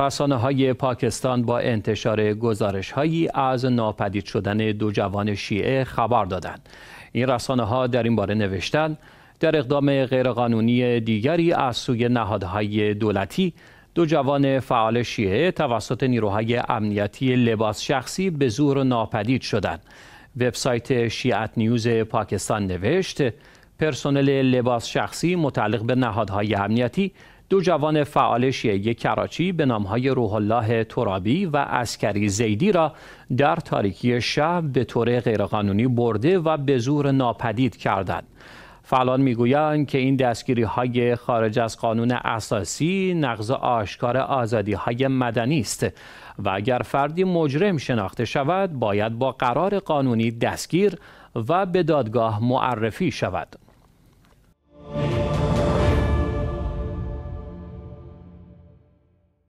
رسانه های پاکستان با انتشار گزارش هایی از ناپدید شدن دو جوان شیعه خبر دادند. این رسانه ها در این باره نوشتند در اقدام غیرقانونی دیگری از سوی نهادهای دولتی دو جوان فعال شیعه توسط نیروهای امنیتی لباس شخصی به زور ناپدید شدند. وبسایت شیعت نیوز پاکستان نوشت پرسنل لباس شخصی متعلق به نهادهای امنیتی دو جوان فعال شیعه کراچی به نامهای روح الله ترابی و اسکری زیدی را در تاریکی شب به طور غیرقانونی برده و به زور ناپدید کردند. فعالان میگویند که این دستگیری های خارج از قانون اساسی نقض آشکار آزادی های مدنی است و اگر فردی مجرم شناخته شود باید با قرار قانونی دستگیر و به دادگاه معرفی شود.